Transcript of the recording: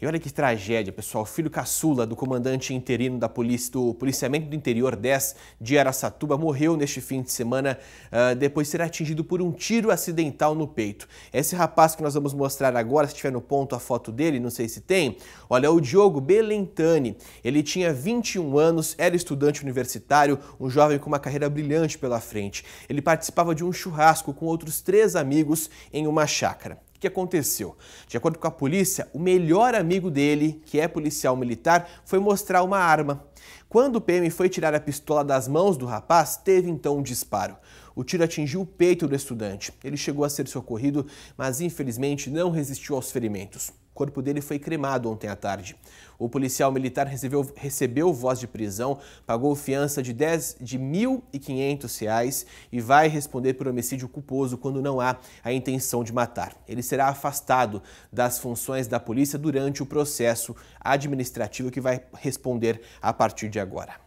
E olha que tragédia, pessoal. O filho caçula do comandante interino da polícia, do Policiamento do Interior 10 de Aracatuba morreu neste fim de semana uh, depois de ser atingido por um tiro acidental no peito. Esse rapaz que nós vamos mostrar agora, se tiver no ponto a foto dele, não sei se tem, olha, é o Diogo Belentani. Ele tinha 21 anos, era estudante universitário, um jovem com uma carreira brilhante pela frente. Ele participava de um churrasco com outros três amigos em uma chácara. O que aconteceu? De acordo com a polícia, o melhor amigo dele, que é policial militar, foi mostrar uma arma. Quando o PM foi tirar a pistola das mãos do rapaz, teve então um disparo. O tiro atingiu o peito do estudante. Ele chegou a ser socorrido, mas infelizmente não resistiu aos ferimentos corpo dele foi cremado ontem à tarde. O policial militar recebeu, recebeu voz de prisão, pagou fiança de, de R$ 1.500 e vai responder por homicídio culposo quando não há a intenção de matar. Ele será afastado das funções da polícia durante o processo administrativo que vai responder a partir de agora.